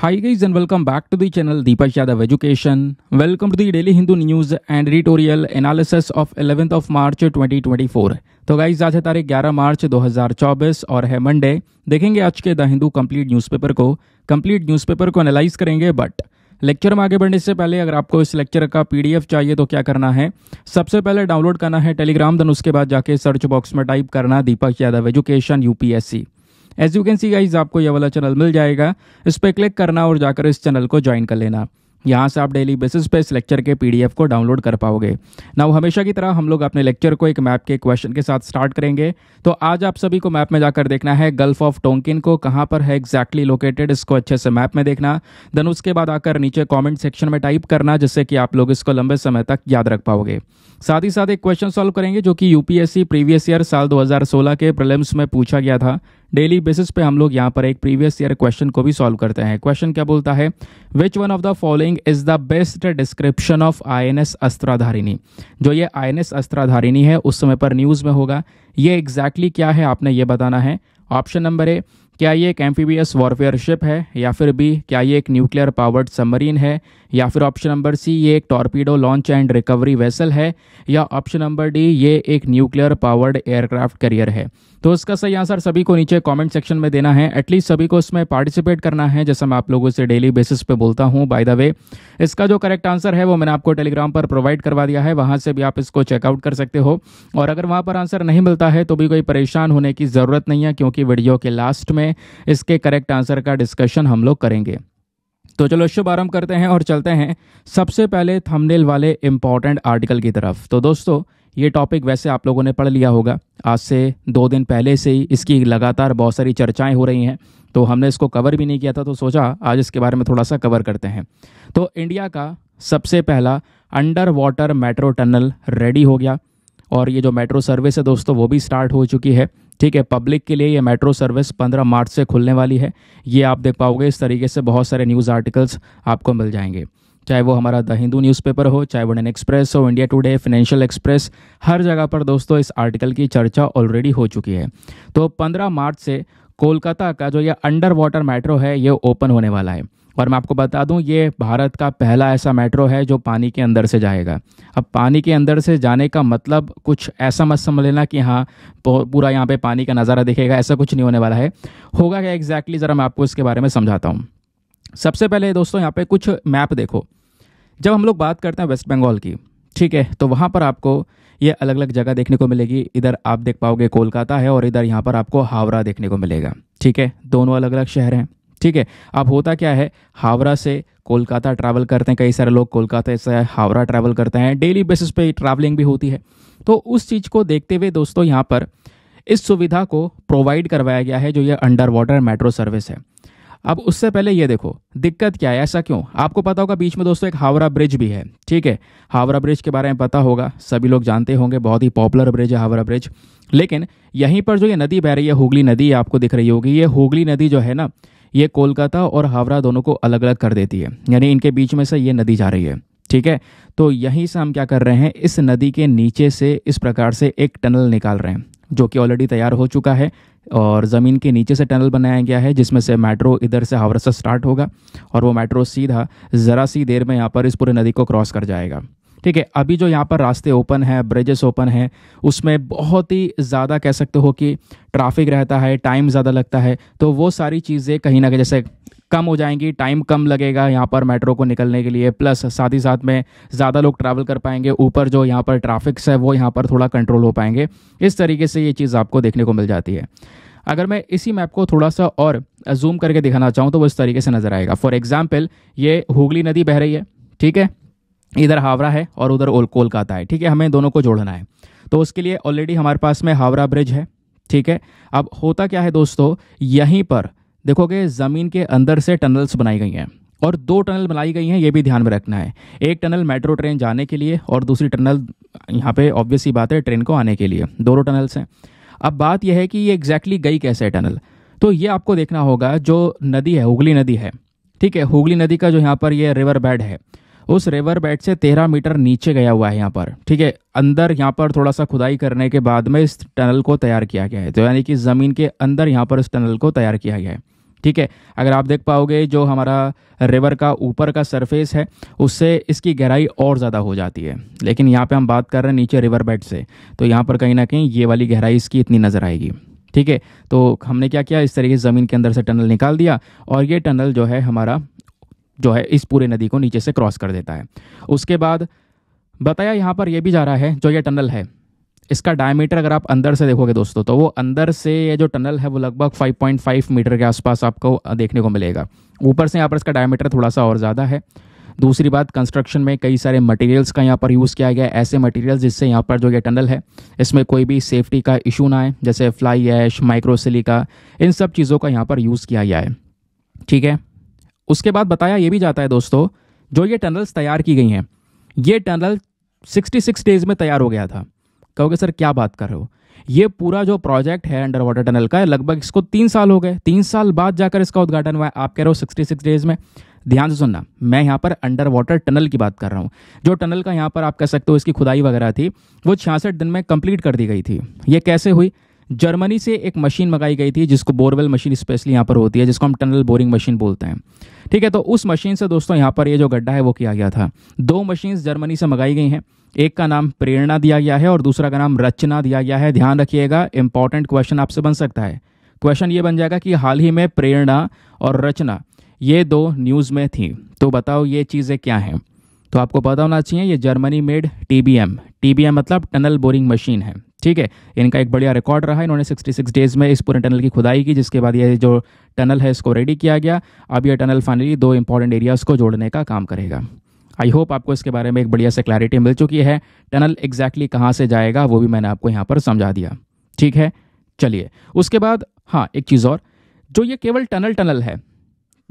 Hi guys and welcome back to the channel Deepak Yadav Education. Welcome to the daily Hindu news and editorial analysis of 11th of March 2024. तो guys आज है तारीख 11 मार्च 2024 और है Monday देखेंगे आज के द हिंदू कंप्लीट न्यूज़पेपर को कंप्लीट न्यूज़पेपर को एनालाइज करेंगे बट लेक्चर में आगे बढ़ने से पहले अगर आपको इस लेक्चर का पीडीएफ चाहिए तो क्या करना है सबसे पहले डाउनलोड करना है टेलीग्राम देन उसके बाद जाके सर्च बॉक्स में टाइप करना Deepak Yadav education UPSC as you can see guys आपको यह वाला चैनल मिल जाएगा इस पर क्लिक करना और जाकर इस चैनल को ज्वाइन कर लेना यहाँ से आप डेली बेसिस पे इस लेक्चर के पीडीएफ को डाउनलोड कर पाओगे नाउ हमेशा की तरह हम लोग अपने लेक्चर को एक मैप के क्वेश्चन के साथ स्टार्ट करेंगे तो आज आप सभी को मैप में जाकर देखना है गल्फ ऑफ टोंकिन को कहाँ पर है एग्जैक्टली लोकेटेड इसको अच्छे से मैप में देखना देन उसके बाद आकर नीचे कॉमेंट सेक्शन में टाइप करना जिससे कि आप लोग इसको लंबे समय तक याद रख पाओगे साथ ही साथ एक क्वेश्चन सॉल्व करेंगे जो कि यूपीएससी प्रीवियस ईयर साल 2016 के प्रलिम्स में पूछा गया था डेली बेसिस पे हम लोग यहाँ पर एक प्रीवियस ईयर क्वेश्चन को भी सॉल्व करते हैं क्वेश्चन क्या बोलता है which one of the following is the best description of I N S Astradharini जो ये आई एन एस अस्त्राधारिणी है उस समय पर न्यूज़ में होगा ये एग्जैक्टली exactly क्या है आपने ये बताना है ऑप्शन नंबर ए क्या ये एक एम्फीबियस वॉरफेयर शिप है या फिर बी क्या ये एक न्यूक्लियर पावर्ड सबमरीन है या फिर ऑप्शन नंबर सी ये एक torpedo launch and recovery vessel है या ऑप्शन नंबर डी ये एक न्यूक्लियर पावर्ड एयरक्राफ्ट करियर है तो इसका सही आंसर सभी को नीचे कमेंट सेक्शन में देना है एटलीस्ट सभी को इसमें पार्टिसिपेट करना है जैसा मैं आप लोगों से डेली बेसिस पे बोलता हूँ बाय द वे इसका जो करेक्ट आंसर है वो मैंने आपको टेलीग्राम पर प्रोवाइड करवा दिया है वहाँ से भी आप इसको चेकआउट कर सकते हो और अगर वहाँ पर आंसर नहीं मिलता होता है तो भी कोई परेशान होने की ज़रूरत नहीं है क्योंकि वीडियो के लास्ट में इसके करेक्ट आंसर का डिस्कशन हम लोग करेंगे तो चलो शुभारंभ करते हैं और चलते हैं सबसे पहले थंबनेल वाले इम्पॉर्टेंट आर्टिकल की तरफ तो दोस्तों ये टॉपिक वैसे आप लोगों ने पढ़ लिया होगा आज से दो दिन पहले से ही इसकी लगातार बहुत सारी चर्चाएं हो रही हैं तो हमने इसको कवर भी नहीं किया था तो सोचा आज इसके बारे में थोड़ा सा कवर करते हैं तो इंडिया का सबसे पहला under water metro tunnel ready हो गया और ये जो मेट्रो सर्विस है दोस्तों वो भी स्टार्ट हो चुकी है ठीक है पब्लिक के लिए ये मेट्रो सर्विस 15 मार्च से खुलने वाली है ये आप देख पाओगे इस तरीके से बहुत सारे न्यूज़ आर्टिकल्स आपको मिल जाएंगे चाहे वो हमारा द हिंदू न्यूज़पेपर हो चाहे वन एक्सप्रेस हो इंडिया टुडे फाइनेंशियल एक्सप्रेस हर जगह पर दोस्तों इस आर्टिकल की चर्चा ऑलरेडी हो चुकी है तो 15 मार्च से कोलकाता का जो ये अंडर वाटर मेट्रो है ये ओपन होने वाला है और मैं आपको बता दूं ये भारत का पहला ऐसा मेट्रो है जो पानी के अंदर से जाएगा अब पानी के अंदर से जाने का मतलब कुछ ऐसा मत समझ लेना कि हाँ पूरा यहाँ पे पानी का नज़ारा दिखेगा ऐसा कुछ नहीं होने वाला है होगा क्या एग्जैक्टली ज़रा मैं आपको इसके बारे में समझाता हूँ सबसे पहले दोस्तों यहाँ पर कुछ मैप देखो जब हम लोग बात करते हैं वेस्ट बंगाल की ठीक है तो वहाँ पर आपको ये अलग अलग जगह देखने को मिलेगी इधर आप देख पाओगे कोलकाता है और इधर यहाँ पर आपको हावड़ा देखने को मिलेगा ठीक है दोनों अलग अलग शहर हैं ठीक है अब होता क्या है हावड़ा से कोलकाता ट्रैवल करते हैं कई सारे लोग कोलकाता से हावड़ा ट्रैवल करते हैं डेली बेसिस पे ट्रैवलिंग भी होती है तो उस चीज़ को देखते हुए दोस्तों यहाँ पर इस सुविधा को प्रोवाइड करवाया गया है जो ये अंडर वाटर मेट्रो सर्विस है अब उससे पहले ये देखो दिक्कत क्या है ऐसा क्यों आपको पता होगा बीच में दोस्तों एक हावड़ा ब्रिज भी है ठीक है हावड़ा ब्रिज के बारे में पता होगा सभी लोग जानते होंगे बहुत ही पॉपुलर ब्रिज है हावड़ा ब्रिज लेकिन यहीं पर जो ये नदी बह रही है हुगली नदी आपको दिख रही होगी ये हुगली नदी जो है ना ये कोलकाता और हावड़ा दोनों को अलग अलग कर देती है यानी इनके बीच में से ये नदी जा रही है ठीक है तो यहीं से हम क्या कर रहे हैं इस नदी के नीचे से इस प्रकार से एक टनल निकाल रहे हैं जो कि ऑलरेडी तैयार हो चुका है और ज़मीन के नीचे से टनल बनाया गया है जिसमें से मेट्रो इधर से हावड़ा से स्टार्ट होगा और वो मेट्रो सीधा ज़रा सी देर में यहाँ पर इस पूरे नदी को क्रॉस कर जाएगा ठीक है अभी जो यहाँ पर रास्ते ओपन हैं ब्रिजेस ओपन हैं उसमें बहुत ही ज़्यादा कह सकते हो कि ट्रैफिक रहता है टाइम ज़्यादा लगता है तो वो सारी चीज़ें कहीं ना कहीं जैसे कम हो जाएंगी टाइम कम लगेगा यहाँ पर मेट्रो को निकलने के लिए प्लस साथ ही साथ में ज़्यादा लोग ट्रैवल कर पाएंगे ऊपर जो यहाँ पर ट्राफिक्स है वो यहाँ पर थोड़ा कंट्रोल हो पाएंगे इस तरीके से ये चीज़ आपको देखने को मिल जाती है अगर मैं इसी मैप को थोड़ा सा और जूम करके दिखाना चाहूँ तो वो इस तरीके से नज़र आएगा फॉर एग्ज़ाम्पल ये हुगली नदी बह रही है ठीक है इधर हावड़ा है और उधर कोलकाता है ठीक है हमें दोनों को जोड़ना है तो उसके लिए ऑलरेडी हमारे पास में हावड़ा ब्रिज है ठीक है अब होता क्या है दोस्तों यहीं पर देखोगे ज़मीन के अंदर से टनल्स बनाई गई हैं और दो टनल बनाई गई हैं ये भी ध्यान में रखना है एक टनल मेट्रो ट्रेन जाने के लिए और दूसरी टनल यहाँ पे ऑब्वियस ही बात है ट्रेन को आने के लिए दोनों टनल्स हैं अब बात यह है कि ये एग्जैक्टली गई कैसे है टनल तो ये आपको देखना होगा जो नदी है हुगली नदी है ठीक है हुगली नदी का जो यहाँ पर ये रिवर बेड है उस रिवर बेड से तेरह मीटर नीचे गया हुआ है यहाँ पर ठीक है अंदर यहाँ पर थोड़ा सा खुदाई करने के बाद में इस टनल को तैयार किया गया है तो यानी कि ज़मीन के अंदर यहाँ पर इस टनल को तैयार किया गया है ठीक है अगर आप देख पाओगे जो हमारा रिवर का ऊपर का सरफेस है उससे इसकी गहराई और ज़्यादा हो जाती है लेकिन यहाँ पे हम बात कर रहे हैं नीचे रिवर बेड से तो यहाँ पर कहीं ना कहीं ये वाली गहराई इसकी इतनी नज़र आएगी ठीक है तो हमने क्या किया इस तरीके से ज़मीन के अंदर से टनल निकाल दिया और ये टनल जो है हमारा जो है इस पूरे नदी को नीचे से क्रॉस कर देता है उसके बाद बताया यहाँ पर यह भी जा रहा है जो ये टनल है इसका डायमीटर अगर आप अंदर से देखोगे दोस्तों तो वो अंदर से ये जो टनल है वो लगभग 5.5 मीटर के आसपास आपको देखने को मिलेगा ऊपर से यहाँ पर इसका डायमीटर थोड़ा सा और ज़्यादा है दूसरी बात कंस्ट्रक्शन में कई सारे मटेरियल्स का यहाँ पर यूज़ किया गया ऐसे मटेरियल्स जिससे यहाँ पर जो ये टनल है इसमें कोई भी सेफ्टी का इशू ना आए जैसे फ्लाई ऐश माइक्रोसिलिका इन सब चीज़ों का यहाँ पर यूज़ किया गया है ठीक है उसके बाद बताया ये भी जाता है दोस्तों जो ये टनल्स तैयार की गई हैं ये टनल 66 डेज में तैयार हो गया था कहोगे सर क्या बात कर रहे हो ये पूरा जो प्रोजेक्ट है अंडर वाटर टनल का लगभग इसको तीन साल हो गए तीन साल बाद जाकर इसका उद्घाटन हुआ है आप कह रहे हो सिक्सटी सिक्स डेज में ध्यान से सुनना मैं यहाँ पर अंडर वाटर टनल की बात कर रहा हूँ जो टनल का यहाँ पर आप कह सकते हो इसकी खुदाई वगैरह थी वो छियासठ दिन में कंप्लीट कर दी गई थी ये कैसे हुई जर्मनी से एक मशीन मंगाई गई थी जिसको बोरवेल मशीन स्पेशली यहाँ पर होती है जिसको हम टनल बोरिंग मशीन बोलते हैं ठीक है तो उस मशीन से दोस्तों यहाँ पर ये जो गड्ढा है वो किया गया था दो मशीन जर्मनी से मंगाई गई हैं एक का नाम प्रेरणा दिया गया है और दूसरा का नाम रचना दिया गया है ध्यान रखिएगा इंपॉर्टेंट क्वेश्चन आपसे बन सकता है क्वेश्चन ये बन जाएगा कि हाल ही में प्रेरणा और रचना ये दो न्यूज़ में थी तो बताओ ये चीज़ें क्या हैं तो आपको पता होना चाहिए ये Germany made T B M T B M मतलब टनल बोरिंग मशीन है ठीक है इनका एक बढ़िया रिकॉर्ड रहा इन्होंने 66 डेज़ में इस पूरे टनल की खुदाई की जिसके बाद ये जो टनल है इसको रेडी किया गया अब यह टनल फाइनली दो इंपॉर्टेंट एरियाज़ को जोड़ने का काम करेगा आई होप आपको इसके बारे में एक बढ़िया से क्लैरिटी मिल चुकी है टनल एग्जैक्टली कहाँ से जाएगा वो भी मैंने आपको यहाँ पर समझा दिया ठीक है चलिए उसके बाद हाँ एक चीज़ और जो ये केवल टनल टनल है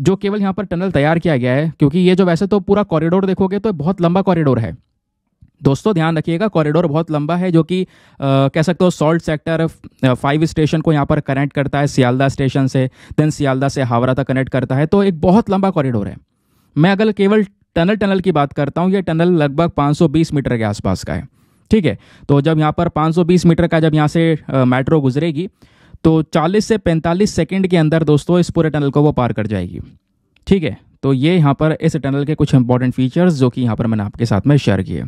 जो केवल यहाँ पर टनल तैयार किया गया है क्योंकि ये जो वैसे तो पूरा कॉरिडोर देखोगे तो बहुत लंबा कॉरिडोर है दोस्तों ध्यान रखिएगा कॉरिडोर बहुत लंबा है जो कि कह सकते हो सॉल्ट सेक्टर फाइव स्टेशन को यहाँ पर कनेक्ट करता है सियालदा स्टेशन से देन सियालदा से हावड़ा तक कनेक्ट करता है तो एक बहुत लंबा कॉरिडोर है मैं अगर केवल टनल टनल की बात करता हूँ ये टनल लगभग 520 मीटर के आसपास का है ठीक है तो जब यहाँ पर 520 मीटर का जब यहाँ से मेट्रो गुजरेगी तो 40 से 45 सेकेंड के अंदर दोस्तों इस पूरे टनल को वो पार कर जाएगी ठीक है तो ये यहाँ पर इस टनल के कुछ इंपॉर्टेंट फीचर्स जो कि यहाँ पर मैंने आपके साथ में शेयर किए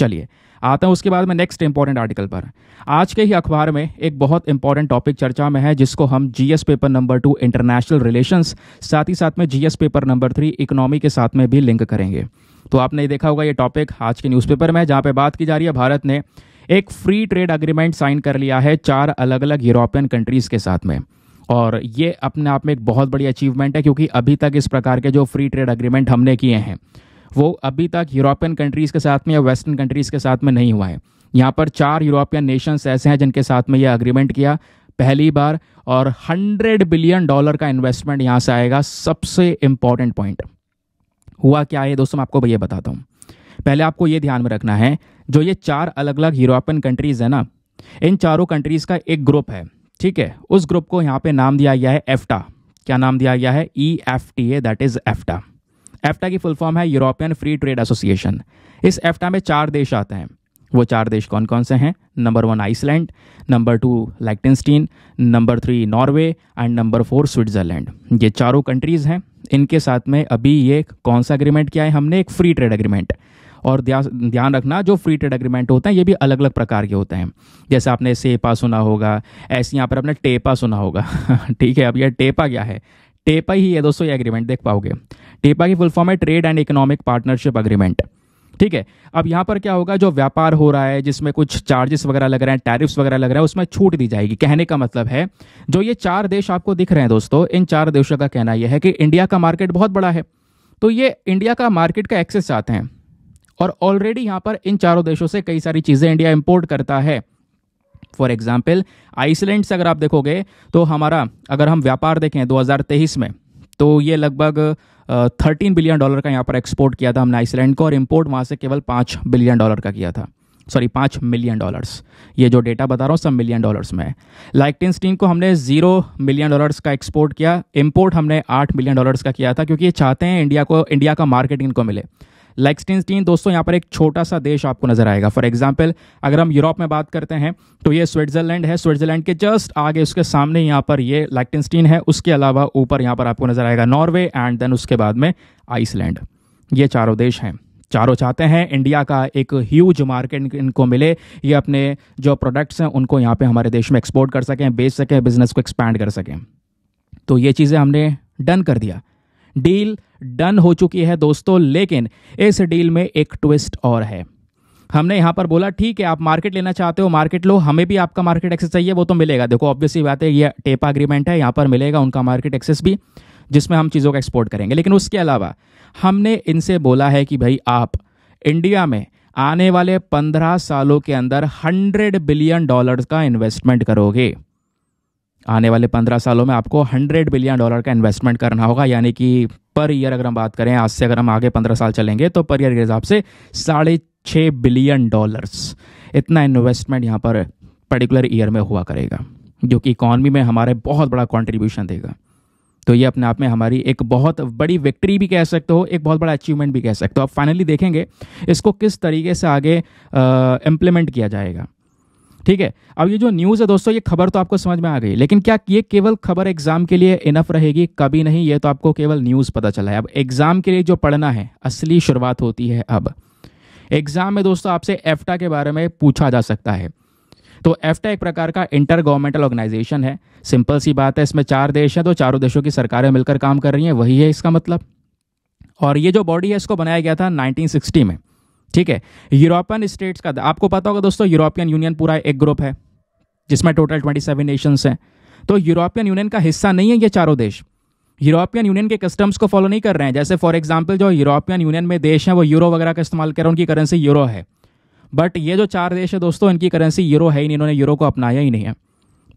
चलिए आता हूँ उसके बाद में नेक्स्ट इंपॉर्टेंट आर्टिकल पर आज के ही अखबार में एक बहुत इंपॉर्टेंट टॉपिक चर्चा में है जिसको हम GS paper number two international relations साथ ही साथ में GS paper number three economy के साथ में भी लिंक करेंगे तो आपने देखा होगा ये टॉपिक आज के न्यूज़पेपर में है जहाँ पर बात की जा रही है भारत ने एक फ्री ट्रेड अग्रीमेंट साइन कर लिया है चार अलग अलग यूरोपियन कंट्रीज़ के साथ में और ये अपने आप में एक बहुत बड़ी अचीवमेंट है क्योंकि अभी तक इस प्रकार के जो फ्री ट्रेड अग्रीमेंट हमने किए हैं वो अभी तक यूरोपियन कंट्रीज़ के साथ में या वेस्टर्न कंट्रीज़ के साथ में नहीं हुआ है यहाँ पर चार यूरोपियन नेशंस ऐसे हैं जिनके साथ में ये अग्रीमेंट किया पहली बार और हंड्रेड बिलियन डॉलर का इन्वेस्टमेंट यहाँ से आएगा सबसे इम्पॉर्टेंट पॉइंट हुआ क्या है दोस्तों मैं आपको ये बताता हूँ पहले आपको ये ध्यान में रखना है जो ये चार अलग अलग यूरोपियन कंट्रीज़ है ना इन चारों कंट्रीज़ का एक ग्रुप है ठीक है उस ग्रुप को यहाँ पे नाम दिया गया है एफ्टा क्या नाम दिया गया है E F T A that is EFTA EFTA की फुल फॉर्म है यूरोपियन फ्री ट्रेड एसोसिएशन इस एफ्टा में चार देश आते हैं वो चार देश कौन कौन से हैं number one Iceland number two Liechtenstein number three Norway and number four Switzerland ये चारों कंट्रीज़ हैं इनके साथ में अभी ये कौन सा अग्रीमेंट किया है हमने एक फ्री ट्रेड अग्रीमेंट और ध्यान रखना जो फ्री ट्रेड अग्रीमेंट होते हैं ये भी अलग अलग प्रकार के होते हैं जैसे आपने सेपा सुना होगा ऐसे यहाँ पर आपने टेपा सुना होगा ठीक है अब यह टेपा क्या है टेपा ही है दोस्तों ये अग्रीमेंट देख पाओगे टेपा की फुल फॉर्म है trade and economic partnership agreement ठीक है अब यहाँ पर क्या होगा जो व्यापार हो रहा है जिसमें कुछ चार्जेस वगैरह लग रहे हैं टैरिफ्स वगैरह लग रहे हैं उसमें छूट दी जाएगी कहने का मतलब है जो ये चार देश आपको दिख रहे हैं दोस्तों इन चार देशों का कहना यह है कि इंडिया का मार्केट बहुत बड़ा है तो ये इंडिया का मार्केट का एक्सेस चाहते हैं और ऑलरेडी यहाँ पर इन चारों देशों से कई सारी चीज़ें इंडिया इम्पोर्ट करता है फॉर एग्जाम्पल आइसलैंड से अगर आप देखोगे तो हमारा अगर हम व्यापार देखें 2023 में तो ये लगभग थर्टीन बिलियन डॉलर का यहाँ पर एक्सपोर्ट किया था हमने आइसलैंड को और इम्पोर्ट वहाँ से केवल पाँच बिलियन डॉलर का किया था सॉरी पाँच मिलियन डॉलर्स ये जो डेटा बता रहा हूँ सब मिलियन डॉलर्स में है स्टीन को हमने जीरो मिलियन डॉलर्स का एक्सपोर्ट किया इम्पोर्ट हमने आठ मिलियन डॉलर्स का किया था क्योंकि ये चाहते हैं इंडिया को इंडिया का मार्केट इनको मिले लेक्सटिनस्टीन दोस्तों यहाँ पर एक छोटा सा देश आपको नजर आएगा फॉर एग्जाम्पल अगर हम यूरोप में बात करते हैं तो ये स्विट्जरलैंड है स्विट्जरलैंड के जस्ट आगे उसके सामने यहाँ पर ये लेक्टिनस्टीन है उसके अलावा ऊपर यहाँ पर आपको नजर आएगा नॉर्वे एंड देन उसके बाद में आइसलैंड ये चारों देश हैं चारों चाहते हैं इंडिया का एक ह्यूज मार्केट इनको मिले ये अपने जो प्रोडक्ट्स हैं उनको यहाँ पे हमारे देश में एक्सपोर्ट कर सकें बेच सकें बिजनेस को एक्सपैंड कर सकें तो ये चीज़ें हमने डन कर दिया डील डन हो चुकी है दोस्तों लेकिन इस डील में एक ट्विस्ट और है हमने यहाँ पर बोला ठीक है आप मार्केट लेना चाहते हो मार्केट लो हमें भी आपका मार्केट एक्सेस चाहिए वो तो मिलेगा देखो ऑब्वियसली बात है ये टेपा अग्रीमेंट है यहाँ पर मिलेगा उनका मार्केट एक्सेस भी जिसमें हम चीज़ों का एक्सपोर्ट करेंगे लेकिन उसके अलावा हमने इनसे बोला है कि भाई आप इंडिया में आने वाले पंद्रह सालों के अंदर हंड्रेड बिलियन डॉलर का इन्वेस्टमेंट करोगे आने वाले पंद्रह सालों में आपको हंड्रेड बिलियन डॉलर का इन्वेस्टमेंट करना होगा यानी कि पर ईयर अगर हम बात करें आज से अगर हम आगे पंद्रह साल चलेंगे तो पर ईयर के हिसाब से साढ़े छः बिलियन डॉलर्स इतना इन्वेस्टमेंट यहाँ पर पर्टिकुलर ईयर में हुआ करेगा जो कि इकॉनमी में हमारे बहुत बड़ा कॉन्ट्रीब्यूशन देगा तो ये अपने आप में हमारी एक बहुत बड़ी विक्ट्री भी कह सकते हो एक बहुत बड़ा अचीवमेंट भी कह सकते हो आप फाइनली देखेंगे इसको किस तरीके से आगे इम्प्लीमेंट किया जाएगा ठीक है अब ये जो न्यूज़ है दोस्तों ये खबर तो आपको समझ में आ गई लेकिन क्या ये केवल खबर एग्जाम के लिए इनफ रहेगी कभी नहीं ये तो आपको केवल न्यूज़ पता चला है अब एग्जाम के लिए जो पढ़ना है असली शुरुआत होती है अब एग्जाम में दोस्तों आपसे एफ्टा के बारे में पूछा जा सकता है तो एफ्टा एक प्रकार का इंटर गवर्नमेंटल ऑर्गेनाइजेशन है सिंपल सी बात है इसमें चार देश हैं तो चारों देशों की सरकारें मिलकर काम कर रही हैं वही है इसका मतलब और ये जो बॉडी है इसको बनाया गया था 1960 में ठीक है यूरोपियन स्टेट्स का आपको पता होगा दोस्तों यूरोपियन यूनियन पूरा एक ग्रुप है जिसमें टोटल ट्वेंटी सेवन नेशंस हैं तो यूरोपियन यूनियन का हिस्सा नहीं है ये चारों देश यूरोपियन यूनियन के कस्टम्स को फॉलो नहीं कर रहे हैं जैसे फॉर एग्जाम्पल जो यूरोपियन यूनियन में देश हैं वो यूरो वगैरह का इस्तेमाल कर रहे हैं उनकी करेंसी यूरो है बट ये जो चार देश है दोस्तों इनकी करेंसी यूरो है ही नहीं इन्होंने यूरो को अपनाया ही नहीं है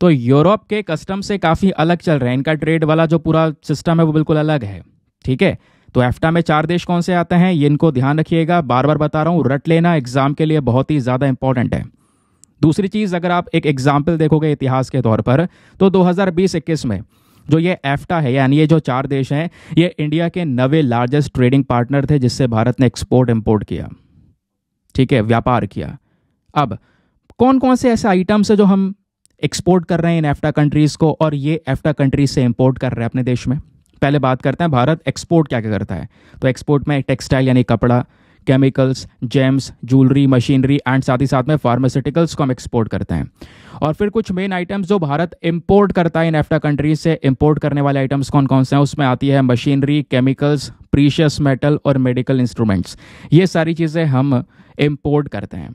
तो यूरोप के कस्टम से काफ़ी अलग चल रहे हैं इनका ट्रेड वाला जो पूरा सिस्टम है वो बिल्कुल अलग है ठीक है तो एफ्टा में चार देश कौन से आते हैं ये इनको ध्यान रखिएगा बार बार बता रहा हूँ रट लेना एग्जाम के लिए बहुत ही ज़्यादा इंपॉर्टेंट है दूसरी चीज़ अगर आप एक एग्जाम्पल देखोगे इतिहास के तौर पर तो दो हजार में जो ये एफ्टा है यानी ये जो चार देश हैं ये इंडिया के नवे लार्जेस्ट ट्रेडिंग पार्टनर थे जिससे भारत ने एक्सपोर्ट इम्पोर्ट किया ठीक है व्यापार किया अब कौन कौन से ऐसे आइटम्स हैं जो हम एक्सपोर्ट कर रहे हैं इन एफ्टा कंट्रीज़ को और ये एफ्टा कंट्रीज से इम्पोर्ट कर रहे हैं अपने देश में पहले बात करते हैं भारत एक्सपोर्ट क्या क्या करता है तो एक्सपोर्ट में टेक्सटाइल यानी कपड़ा chemicals gems jewellery machinery and साथ ही साथ में फार्मास्यूटिकल्स को हम एक्सपोर्ट करते हैं और फिर कुछ मेन आइटम्स जो भारत इंपोर्ट करता है इन एफ्टा कंट्रीज से इंपोर्ट करने वाले आइटम्स कौन कौन से हैं उसमें आती है मशीनरी केमिकल्स प्रीशियस मेटल और मेडिकल इंस्ट्रूमेंट्स ये सारी चीज़ें हम इम्पोर्ट करते हैं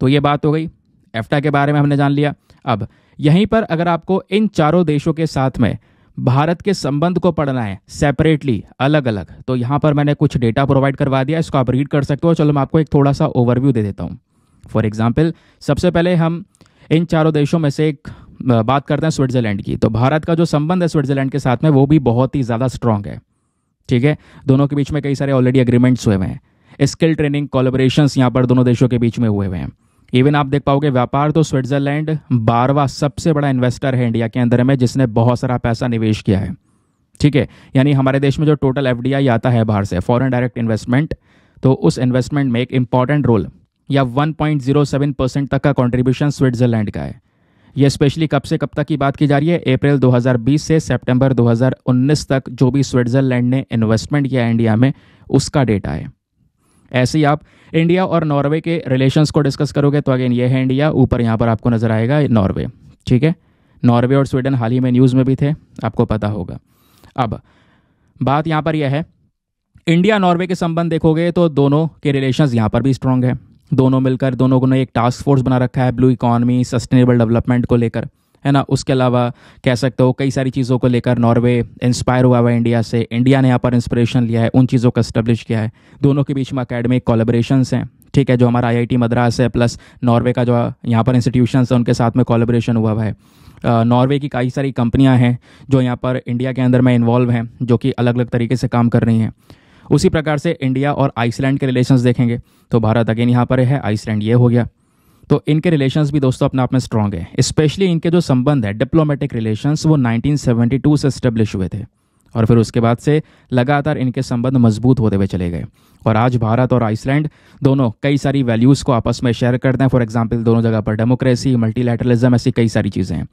तो ये बात हो गई एफ्टा के बारे में हमने जान लिया अब यहीं पर अगर आपको इन चारों देशों के साथ में भारत के संबंध को पढ़ना है सेपरेटली अलग अलग तो यहाँ पर मैंने कुछ डेटा प्रोवाइड करवा दिया इसको आप रीड कर सकते हो चलो मैं आपको एक थोड़ा सा ओवरव्यू दे देता हूँ फॉर एग्जाम्पल सबसे पहले हम इन चारों देशों में से एक बात करते हैं स्विट्जरलैंड की तो भारत का जो संबंध है स्विट्जरलैंड के साथ में वो भी बहुत ही ज़्यादा स्ट्रांग है ठीक है दोनों के बीच में कई सारे ऑलरेडी एग्रीमेंट्स हुए हुए हैं स्किल ट्रेनिंग कोलेबोरेशन यहाँ पर दोनों देशों के बीच में हुए हुए हैं इवन आप देख पाओगे व्यापार तो स्विट्जरलैंड बारवा सबसे बड़ा इन्वेस्टर है इंडिया के अंदर में जिसने बहुत सारा पैसा निवेश किया है ठीक है यानी हमारे देश में जो टोटल एफ आता है बाहर से फॉरन डायरेक्ट इन्वेस्टमेंट तो उस इन्वेस्टमेंट में एक इम्पॉर्टेंट रोल या 1.07 परसेंट तक का कंट्रीब्यूशन स्विट्जरलैंड का है ये स्पेशली कब से कब तक की बात की जा रही है अप्रैल 2020 से सितंबर 2019 तक जो भी स्विट्जरलैंड ने इन्वेस्टमेंट किया इंडिया में उसका डेटा है ऐसे ही आप इंडिया और नॉर्वे के रिलेशंस को डिस्कस करोगे तो अगेन ये है इंडिया ऊपर यहाँ पर आपको नज़र आएगा नॉर्वे ठीक है नॉर्वे और स्वीडन हाल ही में न्यूज़ में भी थे आपको पता होगा अब बात यहाँ पर यह है इंडिया नॉर्वे के संबंध देखोगे तो दोनों के रिलेशंस यहाँ पर भी स्ट्रांग है दोनों मिलकर दोनों ने एक टास्क फोर्स बना रखा है ब्लू इकॉनमी सस्टेनेबल डेवलपमेंट को लेकर है ना उसके अलावा कह सकते हो कई सारी चीज़ों को लेकर नॉर्वे इंस्पायर हुआ हुआ है इंडिया से इंडिया ने यहाँ पर इंस्परेशन लिया है उन चीज़ों को इस्टेब्लिश किया है दोनों के बीच में अकेडमिक कॉलेब्रेशन हैं ठीक है जो हमारा आईआईटी मद्रास है प्लस नॉर्वे का जो यहाँ पर इंस्टीट्यूशन है उनके साथ में कॉलेब्रेशन हुआ हुआ है नॉर्वे की कई सारी कंपनियाँ हैं जो यहाँ पर इंडिया के अंदर में इन्वॉल्व हैं जो कि अलग अलग तरीके से काम कर रही हैं उसी प्रकार से इंडिया और आइसलैंड के रिलेशंस देखेंगे तो भारत अगेन यहाँ पर है आइसलैंड ये हो गया तो इनके रिलेशंस भी दोस्तों अपने आप में स्ट्रांग है स्पेशली इनके जो संबंध है डिप्लोमेटिक रिलेशंस वो 1972 से इस्टेब्लिश हुए थे और फिर उसके बाद से लगातार इनके संबंध मजबूत होते हुए चले गए और आज भारत और आइसलैंड दोनों कई सारी वैल्यूज़ को आपस में शेयर करते हैं फॉर एग्जांपल दोनों जगह पर डेमोक्रेसी मल्टीलेटरलिज्म ऐसी कई सारी चीज़ें हैं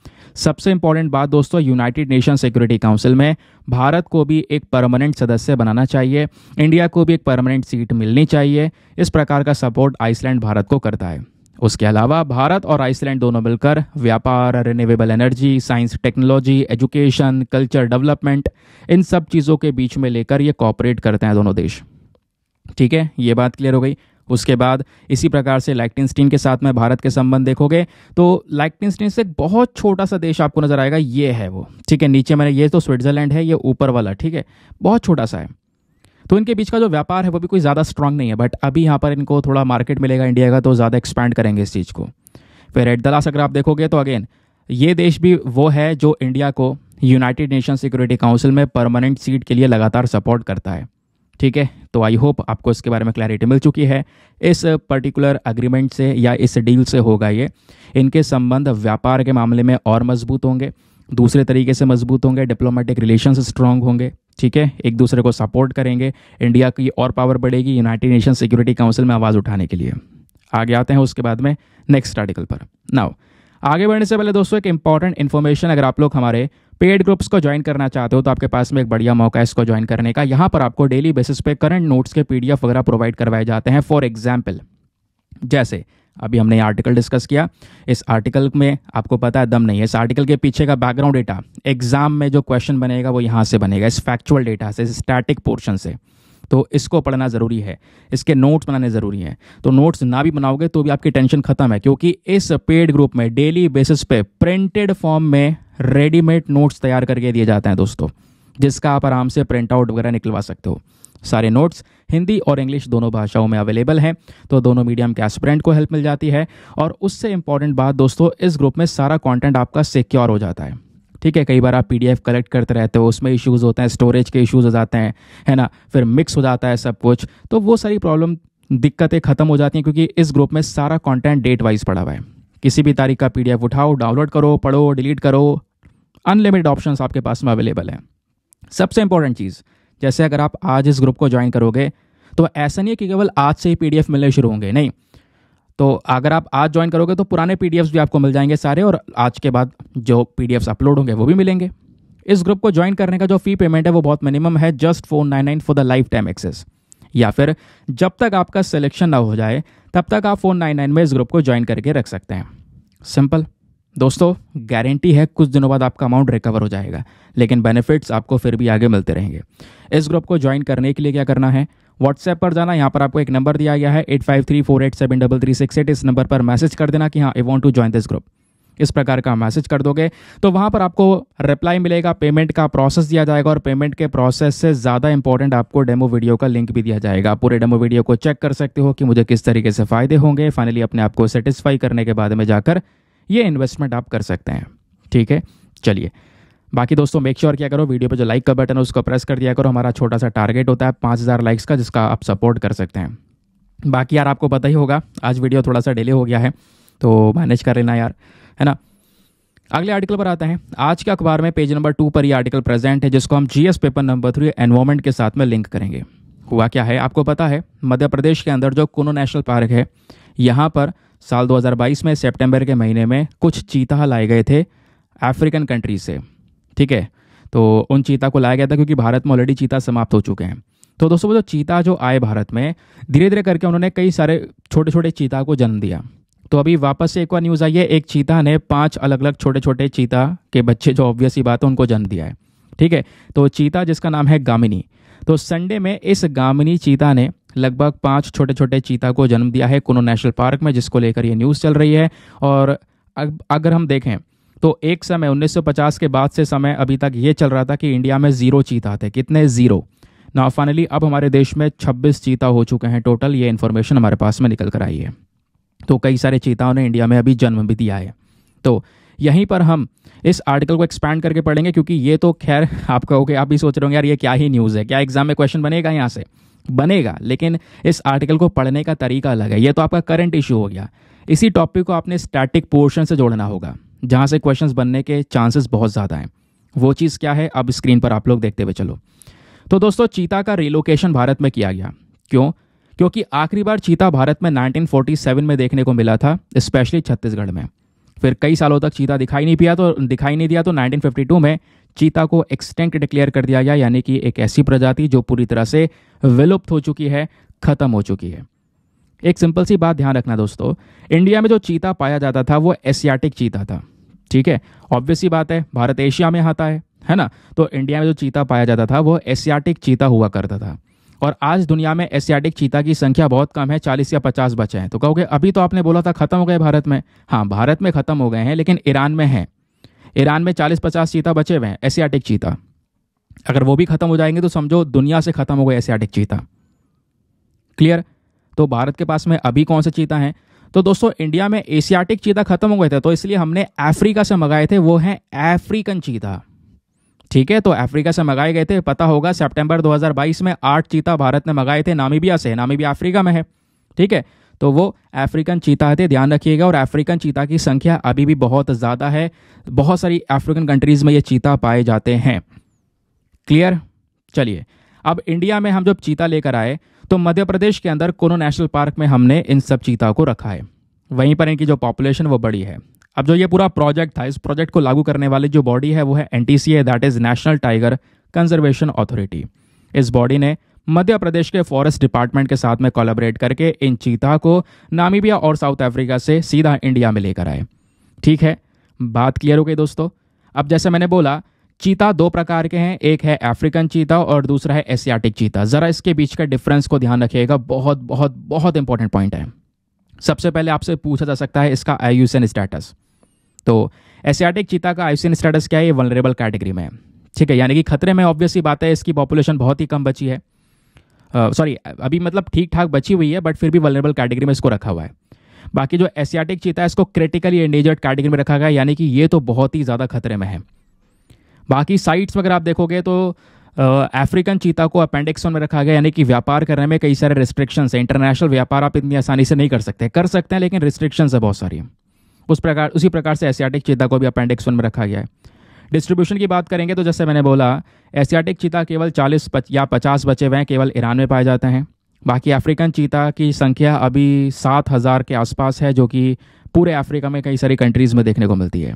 सबसे इंपॉर्टेंट बात दोस्तों यूनाइटेड नेशन सिक्योरिटी काउंसिल में भारत को भी एक परमानेंट सदस्य बनाना चाहिए इंडिया को भी एक परमानेंट सीट मिलनी चाहिए इस प्रकार का सपोर्ट आइसलैंड भारत को करता है उसके अलावा भारत और आइसलैंड दोनों मिलकर व्यापार renewable energy science technology education culture development इन सब चीज़ों के बीच में लेकर ये कॉपरेट करते हैं दोनों देश ठीक है ये बात क्लियर हो गई उसके बाद इसी प्रकार से लैक्टिनस्टीन के साथ में भारत के संबंध देखोगे तो लैक्टिनस्टीन से एक बहुत छोटा सा देश आपको नजर आएगा ये है वो ठीक है नीचे मैंने ये तो स्विट्जरलैंड है ये ऊपर वाला ठीक है बहुत छोटा सा है तो इनके बीच का जो व्यापार है वो भी कोई ज़्यादा स्ट्रांग नहीं है बट अभी यहाँ पर इनको थोड़ा मार्केट मिलेगा इंडिया का तो ज़्यादा एक्सपैंड करेंगे इस चीज़ को फिर एट द लास्ट अगर आप देखोगे तो अगेन ये देश भी वो है जो इंडिया को यूनाइटेड नेशन सिक्योरिटी काउंसिल में परमानेंट सीट के लिए लगातार सपोर्ट करता है ठीक है तो आई होप आपको इसके बारे में क्लैरिटी मिल चुकी है इस पर्टिकुलर अग्रीमेंट से या इस डील से होगा ये इनके संबंध व्यापार के मामले में और मजबूत होंगे दूसरे तरीके से मजबूत होंगे डिप्लोमेटिक रिलेशंस स्ट्रांग होंगे ठीक है एक दूसरे को सपोर्ट करेंगे इंडिया की और पावर बढ़ेगी यूनाइटेड नेशन सिक्योरिटी काउंसिल में आवाज़ उठाने के लिए आगे आते हैं उसके बाद में नेक्स्ट आर्टिकल पर नाउ आगे बढ़ने से पहले दोस्तों एक इंपॉर्टेंट इन्फॉर्मेशन अगर आप लोग हमारे पेड ग्रुप्स को ज्वाइन करना चाहते हो तो आपके पास में एक बढ़िया मौका है इसको ज्वाइन करने का यहाँ पर आपको डेली बेसिस पे करंट नोट्स के पीडीएफ वगैरह प्रोवाइड करवाए जाते हैं फॉर एग्जाम्पल जैसे अभी हमने आर्टिकल डिस्कस किया इस आर्टिकल में आपको पता है दम नहीं है इस आर्टिकल के पीछे का बैकग्राउंड डेटा एग्जाम में जो क्वेश्चन बनेगा वो यहाँ से बनेगा इस फैक्चुअल डेटा से स्टैटिक पोर्शन से तो इसको पढ़ना ज़रूरी है इसके नोट्स बनाने ज़रूरी हैं तो नोट्स ना भी बनाओगे तो भी आपकी टेंशन खत्म है क्योंकि इस पेड ग्रुप में डेली बेसिस पे प्रिंटेड फॉर्म में रेडीमेड नोट्स तैयार करके दिए जाते हैं दोस्तों जिसका आप आराम से प्रिंट आउट वगैरह निकलवा सकते हो सारे नोट्स हिंदी और इंग्लिश दोनों भाषाओं में अवेलेबल हैं तो दोनों मीडियम के एस्परेंट को हेल्प मिल जाती है और उससे इंपॉर्टेंट बात दोस्तों इस ग्रुप में सारा कॉन्टेंट आपका सिक्योर हो जाता है ठीक है कई बार आप पीडीएफ कलेक्ट करते रहते हो उसमें इश्यूज़ होते हैं स्टोरेज के इश्यूज़ हो जाते हैं है ना फिर मिक्स हो जाता है सब कुछ तो वो सारी प्रॉब्लम दिक्कतें खत्म हो जाती हैं क्योंकि इस ग्रुप में सारा कंटेंट डेट वाइज पड़ा हुआ है किसी भी तारीख का पीडीएफ उठाओ डाउनलोड करो पढ़ो डिलीट करो अनलिमिटेड ऑप्शंस आपके पास में अवेलेबल हैं सबसे इंपॉर्टेंट चीज़ जैसे अगर आप आज इस ग्रुप को ज्वाइन करोगे तो ऐसा नहीं है कि केवल आज से ही पी मिलने शुरू होंगे नहीं तो अगर आप आज ज्वाइन करोगे तो पुराने पी भी आपको मिल जाएंगे सारे और आज के बाद जो पी अपलोड होंगे वो भी मिलेंगे इस ग्रुप को ज्वाइन करने का जो फी पेमेंट है वो बहुत मिनिमम है just four nine nine for the lifetime access या फिर जब तक आपका सिलेक्शन ना हो जाए तब तक आप फोर नाइन नाइन में इस ग्रुप को ज्वाइन करके रख सकते हैं सिंपल दोस्तों गारंटी है कुछ दिनों बाद आपका अमाउंट रिकवर हो जाएगा लेकिन बेनिफिट्स आपको फिर भी आगे मिलते रहेंगे इस ग्रुप को ज्वाइन करने के लिए क्या करना है व्हाट्सएप पर जाना यहाँ पर आपको एक नंबर दिया गया है eight five three four eight seven double three six eight इस नंबर पर मैसेज कर देना कि हाँ I want to join this group इस प्रकार का मैसेज कर दोगे तो वहाँ पर आपको रिप्लाई मिलेगा पेमेंट का प्रोसेस दिया जाएगा और पेमेंट के प्रोसेस से ज़्यादा इंपॉर्टेंट आपको डेमो वीडियो का लिंक भी दिया जाएगा आप पूरे डेमो वीडियो को चेक कर सकते हो कि मुझे किस तरीके से फ़ायदे होंगे फाइनली अपने आप को सेटिस्फाई करने के बाद में जाकर ये इन्वेस्टमेंट आप कर सकते हैं ठीक है चलिए बाकी दोस्तों मेक श्योर sure क्या करो वीडियो पे जो लाइक का बटन है उसको प्रेस कर दिया करो हमारा छोटा सा टारगेट होता है पाँच हज़ार लाइक्स का जिसका आप सपोर्ट कर सकते हैं बाकी यार आपको पता ही होगा आज वीडियो थोड़ा सा डिले हो गया है तो मैनेज कर लेना यार है ना अगले आर्टिकल पर आते हैं आज के अखबार में पेज नंबर टू पर यह आर्टिकल प्रेजेंट है जिसको हम G paper number three environment के साथ में लिंक करेंगे हुआ क्या है आपको पता है मध्य प्रदेश के अंदर जो कुनो नेशनल पार्क है यहाँ पर साल 2022 में सितंबर के महीने में कुछ चीता लाए गए थे अफ्रीकन कंट्रीज से ठीक है तो उन चीता को लाया गया था क्योंकि भारत में ऑलरेडी चीता समाप्त हो चुके हैं तो दोस्तों वो जो चीता जो आए भारत में धीरे धीरे करके उन्होंने कई सारे छोटे छोटे चीता को जन्म दिया तो अभी वापस से एक बार न्यूज़ आई है एक चीता ने पांच अलग अलग छोटे छोटे चीता के बच्चे जो ऑब्वियस ही बात है उनको जन्म दिया है ठीक है तो चीता जिसका नाम है गामिनी तो संडे में इस गामिनी चीता ने लगभग पाँच छोटे छोटे चीता को जन्म दिया है कुनो नेशनल पार्क में जिसको लेकर ये न्यूज़ चल रही है और अगर हम देखें तो एक समय 1950 के बाद से समय अभी तक ये चल रहा था कि इंडिया में ज़ीरो चीता थे कितने ज़ीरो ना फाइनली अब हमारे देश में 26 चीता हो चुके हैं टोटल ये इन्फॉर्मेशन हमारे पास में निकल कर आई है तो कई सारे चीताओं ने इंडिया में अभी जन्म भी दिया है तो यहीं पर हम इस आर्टिकल को एक्सपैंड करके पढ़ेंगे क्योंकि ये तो खैर आप कहोगे आप भी सोच रहे होंगे यार ये क्या ही न्यूज़ है क्या एग्जाम में क्वेश्चन बनेगा यहाँ से बनेगा लेकिन इस आर्टिकल को पढ़ने का तरीका अलग है ये तो आपका करंट इशू हो गया इसी टॉपिक को आपने स्टैटिक पोर्शन से जोड़ना होगा जहाँ से क्वेश्चंस बनने के चांसेस बहुत ज़्यादा हैं वो चीज़ क्या है अब स्क्रीन पर आप लोग देखते हुए चलो तो दोस्तों चीता का रिलोकेशन भारत में किया गया क्यों क्योंकि आखिरी बार चीता भारत में 1947 में देखने को मिला था स्पेशली छत्तीसगढ़ में फिर कई सालों तक चीता दिखाई नहीं पिया तो दिखाई नहीं दिया तो 1952 में चीता को एक्सटेंट डिक्लेयर कर दिया गया यानी कि एक ऐसी प्रजाति जो पूरी तरह से विलुप्त हो चुकी है खत्म हो चुकी है एक सिंपल सी बात ध्यान रखना दोस्तों इंडिया में जो चीता पाया जाता था वो एशियाटिक चीता था ठीक है ऑब्वियस ही बात है भारत एशिया में आता है है ना तो इंडिया में जो चीता पाया जाता था वो एशियाटिक चीता हुआ करता था और आज दुनिया में एशियाटिक चीता की संख्या बहुत कम है चालीस या पचास बचे हैं तो कहोगे अभी तो आपने बोला था खत्म हो गए भारत में हाँ भारत में खत्म हो गए हैं लेकिन ईरान में हैं ईरान में चालीस पचास चीता बचे हुए हैं एशियाटिक चीता अगर वो भी ख़त्म हो जाएंगे तो समझो दुनिया से ख़त्म हो गए एशियाटिक चीता क्लियर तो भारत के पास में अभी कौन से चीता हैं तो दोस्तों इंडिया में एशियाटिक चीता खत्म हो गए थे तो इसलिए हमने अफ्रीका से मंगाए थे वो हैं अफ्रीकन चीता ठीक है तो अफ्रीका से मंगाए गए थे पता होगा सितंबर 2022 में आठ चीता भारत ने मंगाए थे नामीबिया से नामीबिया अफ्रीका में है ठीक है तो वो अफ्रीकन चीता थे तो ध्यान रखिएगा और अफ्रीकन चीता की संख्या अभी भी बहुत ज़्यादा है बहुत सारी अफ्रीकन कंट्रीज़ में ये चीता पाए जाते हैं क्लियर चलिए अब इंडिया में हम जब चीता लेकर आए तो मध्य प्रदेश के अंदर कोनो नेशनल पार्क में हमने इन सब चीता को रखा है वहीं पर इनकी जो पॉपुलेशन वो बड़ी है अब जो ये पूरा प्रोजेक्ट था इस प्रोजेक्ट को लागू करने वाली जो बॉडी है वो है N T that is national tiger conservation authority इस बॉडी ने मध्य प्रदेश के फॉरेस्ट डिपार्टमेंट के साथ में कोलाबरेट करके इन चीता को नामीबिया और साउथ अफ्रीका से सीधा इंडिया में लेकर आए ठीक है बात क्लियर हो गई दोस्तों अब जैसे मैंने बोला चीता दो प्रकार के हैं एक है अफ्रीकन चीता और दूसरा है एशियाटिक चीता ज़रा इसके बीच का डिफरेंस को ध्यान रखिएगा बहुत बहुत बहुत इंपॉर्टेंट पॉइंट है सबसे पहले आपसे पूछा जा सकता है इसका आयुसन स्टेटस तो एशियाटिक चीता का आयुसन स्टेटस क्या है ये वनरेबल कैटेगरी में है ठीक है यानी कि खतरे में ऑब्वियसली बात है इसकी पॉपुलेशन बहुत ही कम बची है सॉरी अभी मतलब ठीक ठाक बची हुई है बट फिर भी वलरेबल कैटेगरी में इसको रखा हुआ है बाकी जो एशियाटिक चीता है इसको क्रिटिकली एंडेजर्ड कैटेगरी में रखा गया यानी कि ये तो बहुत ही ज़्यादा खतरे में है बाकी साइट्स में अगर आप देखोगे तो अफ्रीकन चीता को अपेंडिक्स वन में रखा गया यानी कि व्यापार करने में कई सारे रिस्ट्रिक्शंस हैं इंटरनेशनल व्यापार आप इतनी आसानी से नहीं कर सकते कर सकते हैं लेकिन रिस्ट्रिक्शंस है बहुत सारी उस प्रकार उसी प्रकार से एशियाटिक चीता को भी अपेंडिक्स वन में रखा गया है डिस्ट्रीब्यूशन की बात करेंगे तो जैसे मैंने बोला एशियाटिक चीता केवल चालीस या पचास बचे हुए केवल ईरान में पाए जाते हैं बाकी अफ्रीकन चीता की संख्या अभी सात हज़ार के आसपास है जो कि पूरे अफ्रीका में कई सारी कंट्रीज़ में देखने को मिलती है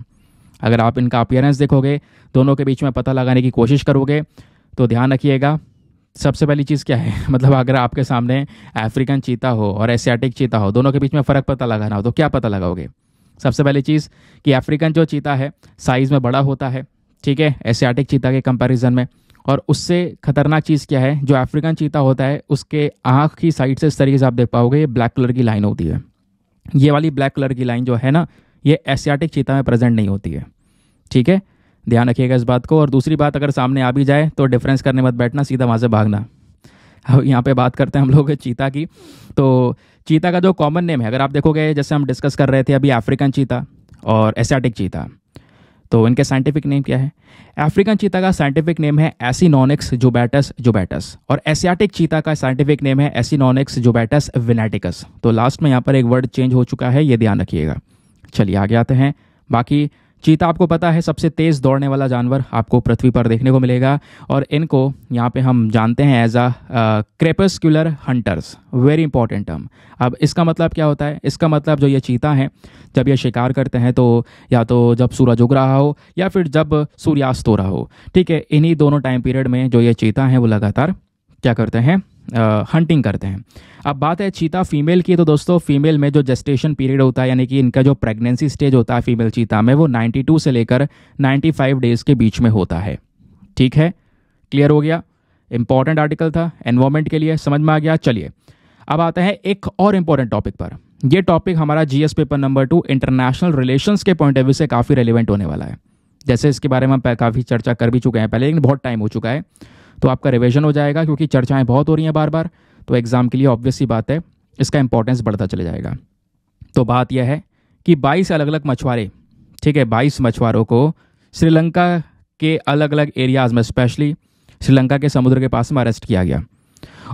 अगर आप इनका अपियरेंस देखोगे दोनों के बीच में पता लगाने की कोशिश करोगे तो ध्यान रखिएगा सबसे पहली चीज़ क्या है मतलब अगर आपके सामने अफ्रीकन चीता हो और एशियाटिक चीता हो दोनों के बीच में फ़र्क पता लगाना हो तो क्या पता लगाओगे सबसे पहली चीज़ कि अफ्रीकन जो चीता है साइज़ में बड़ा होता है ठीक है एशियाटिक चीता के कंपैरिजन में और उससे खतरनाक चीज़ क्या है जो अफ्रीकन चीता होता है उसके आँख की साइड से इस तरीके से आप देख पाओगे ये ब्लैक कलर की लाइन होती है ये वाली ब्लैक कलर की लाइन जो है ना ये एशियाटिक चीता में प्रेजेंट नहीं होती है ठीक है ध्यान रखिएगा इस बात को और दूसरी बात अगर सामने आ भी जाए तो डिफरेंस करने मत बैठना सीधा वहाँ से भागना यहाँ पे बात करते हैं हम लोग चीता की तो चीता का जो कॉमन नेम है अगर आप देखोगे जैसे हम डिस्कस कर रहे थे अभी अफ्रीकन चीता और एसियाटिक चीता तो इनके साइंटिफिक नेम क्या है अफ्रीकन चीता का साइंटिफिक नेम है एसिनोनिक्स जुबैटस जुबैटस और एसियाटिक चीता का साइंटिफिक नेम है एसिनोनिक्स जुबैटस विनेटिकस तो लास्ट में यहाँ पर एक वर्ड चेंज हो चुका है ये ध्यान रखिएगा चलिए आगे आते हैं बाकी चीता आपको पता है सबसे तेज़ दौड़ने वाला जानवर आपको पृथ्वी पर देखने को मिलेगा और इनको यहाँ पे हम जानते हैं as a crepuscular hunters very important term अब इसका मतलब क्या होता है इसका मतलब जो ये चीता हैं जब ये शिकार करते हैं तो या तो जब सूरज उग रहा हो या फिर जब सूर्यास्त हो रहा हो ठीक है इन्हीं दोनों टाइम पीरियड में जो ये चीता हैं वो लगातार क्या करते हैं हंटिंग करते हैं अब बात है चीता फीमेल की तो दोस्तों फीमेल में जो जेस्टेशन पीरियड होता है यानी कि इनका जो प्रेगनेंसी स्टेज होता है फीमेल चीता में वो 92 से लेकर 95 डेज़ के बीच में होता है ठीक है क्लियर हो गया इंपॉर्टेंट आर्टिकल था एनवायरमेंट के लिए समझ में आ गया चलिए अब आते हैं एक और इम्पॉर्टेंट टॉपिक पर यह टॉपिक हमारा GS paper number two international relation के पॉइंट ऑफ व्यू से काफ़ी रेलिवेंट होने वाला है जैसे इसके बारे में हम काफ़ी चर्चा कर भी चुके हैं पहले लेकिन बहुत टाइम हो चुका है तो आपका रिविजन हो जाएगा क्योंकि चर्चाएँ बहुत हो रही हैं बार बार तो एग्ज़ाम के लिए ऑब्वियस ही बात है इसका इंपॉर्टेंस बढ़ता चले जाएगा तो बात यह है कि 22 अलग अलग मछुआरे ठीक है 22 मछुआरों को श्रीलंका के अलग अलग एरियाज़ में स्पेशली श्रीलंका के समुद्र के पास में अरेस्ट किया गया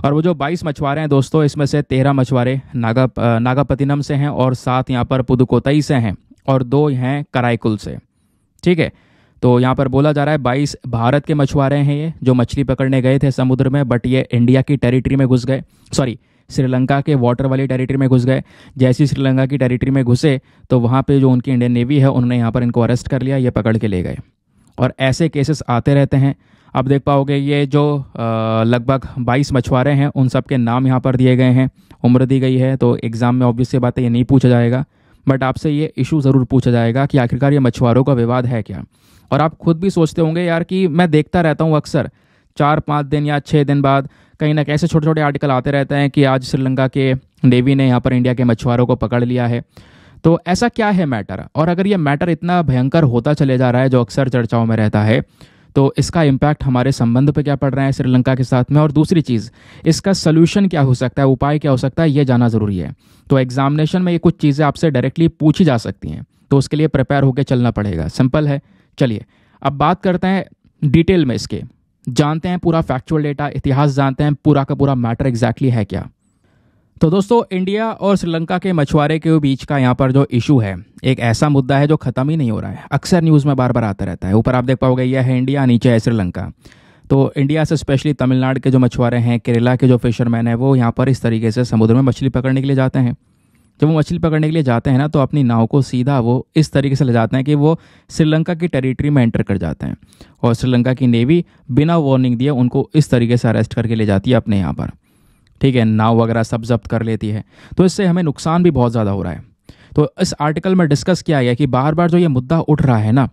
और वो जो 22 मछुआरे हैं दोस्तों इसमें से तेरह मछुआरे नागा नागापतिनम से हैं और सात यहाँ पर पुदुकोतई से हैं और दो हैं कराईकुल से ठीक है तो यहाँ पर बोला जा रहा है बाईस भारत के मछुआरे हैं ये जो मछली पकड़ने गए थे समुद्र में बट ये इंडिया की टेरिटरी में घुस गए सॉरी श्रीलंका के वाटर वाली टेरिटरी में घुस गए जैसे ही श्रीलंका की टेरिटरी में घुसे तो वहाँ पे जो उनकी इंडियन नेवी है उन्होंने यहाँ पर इनको अरेस्ट कर लिया ये पकड़ के ले गए और ऐसे केसेस आते रहते हैं अब देख पाओगे ये जो लगभग 22 मछुआरे हैं उन सब के नाम यहाँ पर दिए गए हैं उम्र दी गई है तो एग्ज़ाम में ऑब्वियस बात है ये नहीं पूछा जाएगा बट आपसे ये इशू ज़रूर पूछा जाएगा कि आखिरकार ये मछुआरों का विवाद है क्या और आप खुद भी सोचते होंगे यार कि मैं देखता रहता हूँ अक्सर चार पाँच दिन या छः दिन बाद कहीं ना कहीं ऐसे छोटे छोटे आर्टिकल आते रहते हैं कि आज श्रीलंका के नेवी ने यहाँ पर इंडिया के मछुआरों को पकड़ लिया है तो ऐसा क्या है मैटर और अगर ये मैटर इतना भयंकर होता चले जा रहा है जो अक्सर चर्चाओं में रहता है तो इसका इम्पैक्ट हमारे संबंध पर क्या पड़ रहा है श्रीलंका के साथ में और दूसरी चीज़ इसका सोल्यूशन क्या हो सकता है उपाय क्या हो सकता है ये जाना ज़रूरी है तो एग्जामिनेशन में ये कुछ चीज़ें आपसे डायरेक्टली पूछी जा सकती हैं तो उसके लिए प्रिपेयर होकर चलना पड़ेगा सिंपल है चलिए अब बात करते हैं डिटेल में इसके जानते हैं पूरा फैक्चुअल डेटा इतिहास जानते हैं पूरा का पूरा मैटर एग्जैक्टली है क्या तो दोस्तों इंडिया और श्रीलंका के मछुआरे के बीच का यहाँ पर जो इशू है एक ऐसा मुद्दा है जो ख़त्म ही नहीं हो रहा है अक्सर न्यूज़ में बार बार आता रहता है ऊपर आप देख पाओगे यह है इंडिया नीचे है श्रीलंका तो इंडिया से स्पेशली तमिलनाडु के जो मछुआरे हैं केरला के जो फिशरमैन हैं वो यहाँ पर इस तरीके से समुद्र में मछली पकड़ने के लिए जाते हैं जब वो मछली पकड़ने के लिए जाते हैं ना तो अपनी नाव को सीधा वो इस तरीके से ले जाते हैं कि वो श्रीलंका की टेरिटरी में एंटर कर जाते हैं और श्रीलंका की नेवी बिना वार्निंग दिए उनको इस तरीके से अरेस्ट करके ले जाती है अपने यहाँ पर ठीक है नाव वगैरह सब जब्त कर लेती है तो इससे हमें नुकसान भी बहुत ज़्यादा हो रहा है तो इस आर्टिकल में डिस्कस किया गया कि बार बार जो ये मुद्दा उठ रहा है ना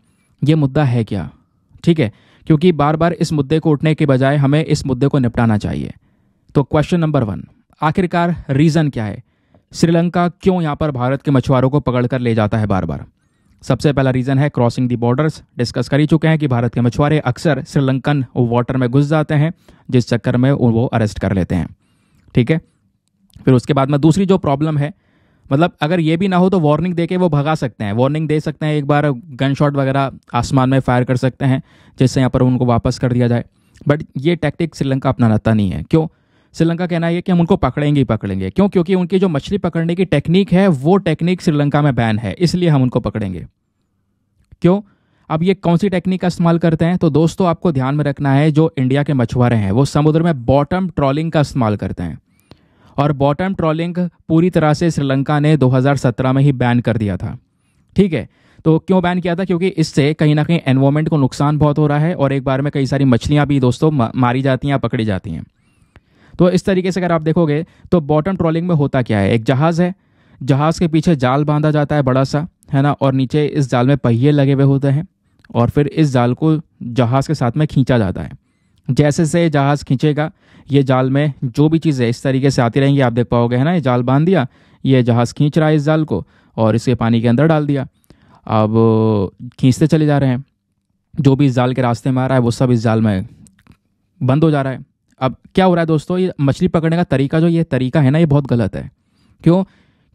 ये मुद्दा है क्या ठीक है क्योंकि बार बार इस मुद्दे को उठने के बजाय हमें इस मुद्दे को निपटाना चाहिए तो क्वेश्चन नंबर वन आखिरकार रीज़न क्या है श्रीलंका क्यों यहाँ पर भारत के मछुआरों को पकड़ कर ले जाता है बार बार सबसे पहला रीज़न है क्रॉसिंग दी बॉर्डर्स डिस्कस कर ही चुके हैं कि भारत के मछुआरे अक्सर श्रीलंकन वाटर में घुस जाते हैं जिस चक्कर में वो अरेस्ट कर लेते हैं ठीक है फिर उसके बाद में दूसरी जो प्रॉब्लम है मतलब अगर ये भी ना हो तो वार्निंग दे के वो भगा सकते हैं वार्निंग दे सकते हैं एक बार गन शॉट वगैरह आसमान में फायर कर सकते हैं जिससे यहाँ पर उनको वापस कर दिया जाए बट ये टैक्टिक श्रीलंका अपनाता नहीं है क्यों श्रीलंका कहना है कि हम उनको पकड़ेंगे ही पकड़ेंगे क्यों क्योंकि उनकी जो मछली पकड़ने की टेक्निक है वो टेक्निक श्रीलंका में बैन है इसलिए हम उनको पकड़ेंगे क्यों अब ये कौन सी टेक्निक का इस्तेमाल करते हैं तो दोस्तों आपको ध्यान में रखना है जो इंडिया के मछुआरे हैं वो समुद्र में बॉटम ट्रॉलिंग का इस्तेमाल करते हैं और बॉटम ट्रॉलिंग पूरी तरह से श्रीलंका ने 2017 में ही बैन कर दिया था ठीक है तो क्यों बैन किया था क्योंकि इससे कहीं ना कहीं एनवायरमेंट को नुकसान बहुत हो रहा है और एक बार में कई सारी मछलियाँ भी दोस्तों मारी जाती हैं पकड़ी जाती हैं तो इस तरीके से अगर आप देखोगे तो बॉटम ट्रॉलिंग में होता क्या है एक जहाज़ है जहाज़ के पीछे जाल बांधा जाता है बड़ा सा है ना और नीचे इस जाल में पहिए लगे हुए होते हैं और फिर इस जाल को जहाज़ के साथ में खींचा जाता है जैसे से जहाज़ खींचेगा ये जाल में जो भी चीज़ें इस तरीके से आती रहेंगी आप देख पाओगे है ना ये जाल बांध दिया ये जहाज़ खींच रहा है इस जाल को और इसके पानी के अंदर डाल दिया अब खींचते चले जा रहे हैं जो भी इस जाल के रास्ते में आ रहा है वो सब इस जाल में बंद हो जा रहा है अब क्या हो रहा है दोस्तों ये मछली पकड़ने का तरीका जो ये तरीका है ना ये बहुत गलत है क्यों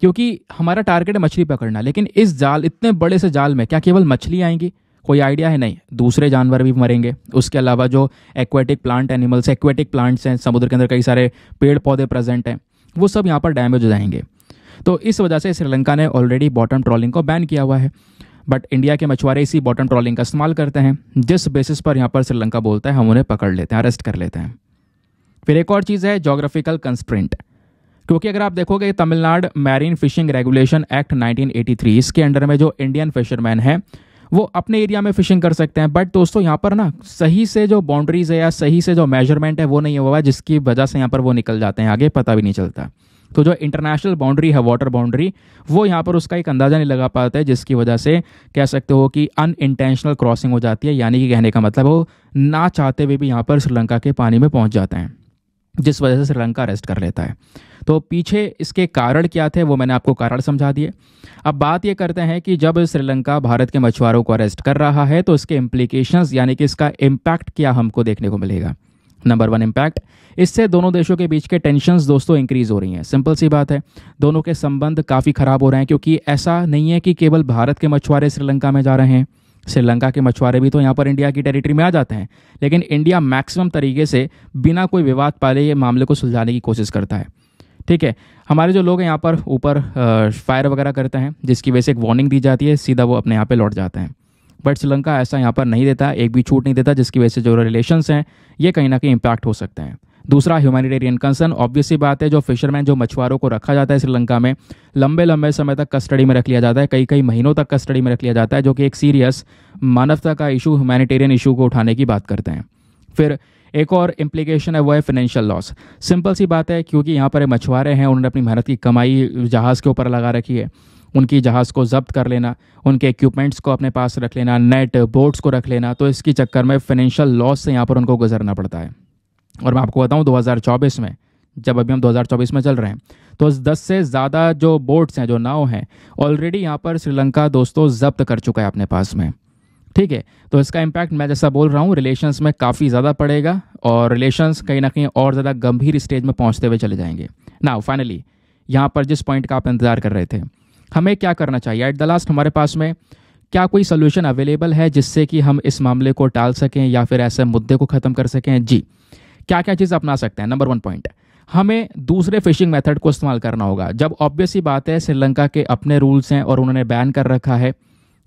क्योंकि हमारा टारगेट है मछली पकड़ना लेकिन इस जाल इतने बड़े से जाल में क्या केवल मछली आएंगी कोई आइडिया है नहीं दूसरे जानवर भी मरेंगे उसके अलावा जो aquatic plant animals aquatic plants हैं समुद्र के अंदर कई सारे पेड़ पौधे प्रेजेंट हैं वो सब यहाँ पर डैमेज हो जाएंगे तो इस वजह से श्रीलंका ने ऑलरेडी बॉटम ट्रॉलिंग को बैन किया हुआ है बट इंडिया के मछुआरे इसी बॉटम ट्रॉलिंग का इस्तेमाल करते हैं जिस बेसिस पर यहाँ पर श्रीलंका बोलता है हम उन्हें पकड़ लेते हैं अरेस्ट कर लेते हैं फिर एक और चीज़ है जोग्राफिकल कंस्ट्रेंट क्योंकि अगर आप देखोगे Tamil Nadu marine fishing regulation act 1983 इसके अंडर में जो इंडियन फिशरमैन हैं वो अपने एरिया में फिशिंग कर सकते हैं बट दोस्तों यहाँ पर ना सही से जो बाउंड्रीज है या सही से जो मेजरमेंट है वो नहीं हुआ है जिसकी वजह से यहाँ पर वो निकल जाते हैं आगे पता भी नहीं चलता तो जो इंटरनेशनल बाउंड्री है वाटर बाउंड्री वो यहाँ पर उसका एक अंदाज़ा नहीं लगा पाता है जिसकी वजह से कह सकते हो कि अन इंटेंशनल क्रॉसिंग हो जाती है यानी कि कहने का मतलब वो ना चाहते हुए भी यहाँ पर श्रीलंका के पानी में पहुँच जाते हैं जिस वजह से श्रीलंका रेस्ट कर लेता है तो पीछे इसके कारण क्या थे वो मैंने आपको कारण समझा दिए अब बात ये करते हैं कि जब श्रीलंका भारत के मछुआरों को अरेस्ट कर रहा है तो इसके इम्प्लीकेशंस यानी कि इसका इम्पैक्ट क्या हमको देखने को मिलेगा नंबर वन इम्पैक्ट इससे दोनों देशों के बीच के टेंशन्स दोस्तों इंक्रीज हो रही हैं सिंपल सी बात है दोनों के संबंध काफ़ी ख़राब हो रहे हैं क्योंकि ऐसा नहीं है कि केवल भारत के मछुआरे श्रीलंका में जा रहे हैं श्रीलंका के मछुआरे भी तो यहाँ पर इंडिया की टेरिटरी में आ जाते हैं लेकिन इंडिया मैक्सिमम तरीके से बिना कोई विवाद पाले ये मामले को सुलझाने की कोशिश करता है ठीक है हमारे जो लोग हैं यहाँ पर ऊपर फायर वगैरह करते हैं जिसकी वजह से एक वार्निंग दी जाती है सीधा वो अपने यहाँ पर लौट जाते हैं बट श्रीलंका ऐसा यहाँ पर नहीं देता एक भी छूट नहीं देता जिसकी वजह से जो रिलेशन हैं ये कहीं ना कहीं इम्पैक्ट हो सकते हैं दूसरा ह्यूमैनिटेरियन कंसर्न ऑब्वियसली बात है जो फिशरमैन जो मछुआरों को रखा जाता है श्रीलंका में लंबे लंबे समय तक कस्टडी में रख लिया जाता है कई कई महीनों तक कस्टडी में रख लिया जाता है जो कि एक सीरियस मानवता का इशू ह्यूमैनिटेरियन इशू को उठाने की बात करते हैं फिर एक और इम्प्लीकेशन है वो है फाइनेंशियल लॉस सिंपल सी बात है क्योंकि यहाँ पर मछुआरे हैं उन्होंने अपनी मेहनत की कमाई जहाज़ के ऊपर लगा रखी है उनकी जहाज़ को जब्त कर लेना उनके इक्विपमेंट्स को अपने पास रख लेना नेट बोट्स को रख लेना तो इसकी चक्कर में फाइनेंशियल लॉस से यहाँ पर उनको गुजरना पड़ता है और मैं आपको बताऊं 2024 में जब अभी हम 2024 में चल रहे हैं तो 10 से ज़्यादा जो बोट्स हैं जो नाव हैं ऑलरेडी यहाँ पर श्रीलंका दोस्तों जब्त कर चुका है अपने पास में ठीक है तो इसका इम्पैक्ट मैं जैसा बोल रहा हूँ रिलेशंस में काफ़ी ज़्यादा पड़ेगा और रिलेशंस कहीं ना कहीं और ज़्यादा गंभीर स्टेज में पहुँचते हुए चले जाएंगे ना फाइनली यहाँ पर जिस पॉइंट का आप इंतज़ार कर रहे थे हमें क्या करना चाहिए एट द लास्ट हमारे पास में क्या कोई सोल्यूशन अवेलेबल है जिससे कि हम इस मामले को टाल सकें या फिर ऐसे मुद्दे को ख़त्म कर सकें जी क्या क्या चीज़ अपना सकते हैं नंबर वन पॉइंट हमें दूसरे फिशिंग मेथड को इस्तेमाल करना होगा जब ऑब्वियस ही बात है श्रीलंका के अपने रूल्स हैं और उन्होंने बैन कर रखा है